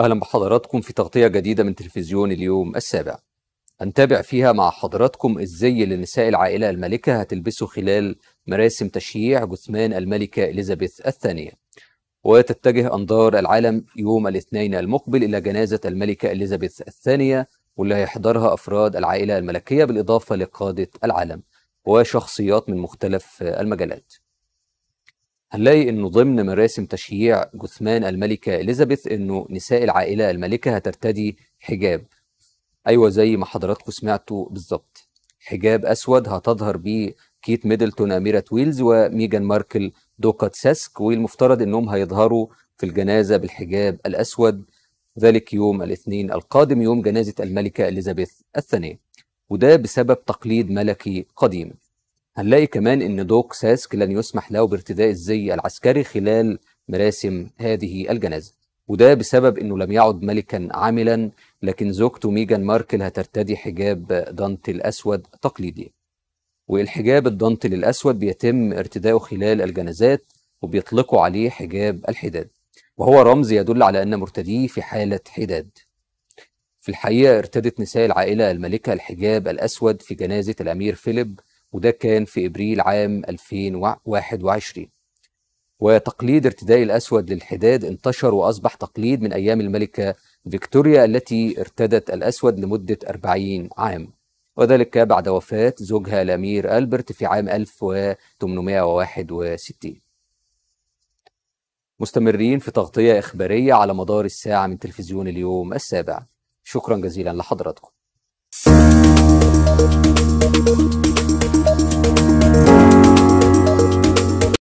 أهلا بحضراتكم في تغطية جديدة من تلفزيون اليوم السابع هنتابع فيها مع حضراتكم الزي اللي نساء العائلة الملكة هتلبسه خلال مراسم تشييع جثمان الملكة إليزابيث الثانية وتتجه أنظار العالم يوم الاثنين المقبل إلى جنازة الملكة إليزابيث الثانية واللي هيحضرها أفراد العائلة الملكية بالإضافة لقادة العالم وشخصيات من مختلف المجالات هنلاقي انه ضمن مراسم تشييع جثمان الملكه اليزابيث انه نساء العائله الملكه هترتدي حجاب ايوه زي ما حضراتكم سمعتوا بالظبط حجاب اسود هتظهر بيه كيت ميدلتون اميره ويلز وميجان ماركل دوقة ساسك والمفترض انهم هيظهروا في الجنازه بالحجاب الاسود ذلك يوم الاثنين القادم يوم جنازه الملكه اليزابيث الثانيه وده بسبب تقليد ملكي قديم هنلاقي كمان أن دوك ساسك لن يسمح له بارتداء الزي العسكري خلال مراسم هذه الجنازة وده بسبب أنه لم يعد ملكا عاملا لكن زوجته ميجان ماركل هترتدي حجاب دانتي الاسود تقليدي والحجاب الدانتي الأسود بيتم ارتدائه خلال الجنازات وبيطلقوا عليه حجاب الحداد وهو رمز يدل على أن مرتديه في حالة حداد في الحقيقة ارتدت نساء العائلة الملكة الحجاب الأسود في جنازة الأمير فيليب وده كان في ابريل عام 2021 وتقليد ارتداء الاسود للحداد انتشر واصبح تقليد من ايام الملكه فيكتوريا التي ارتدت الاسود لمده 40 عام وذلك بعد وفاه زوجها الامير البرت في عام 1861 مستمرين في تغطيه اخباريه على مدار الساعه من تلفزيون اليوم السابع شكرا جزيلا لحضراتكم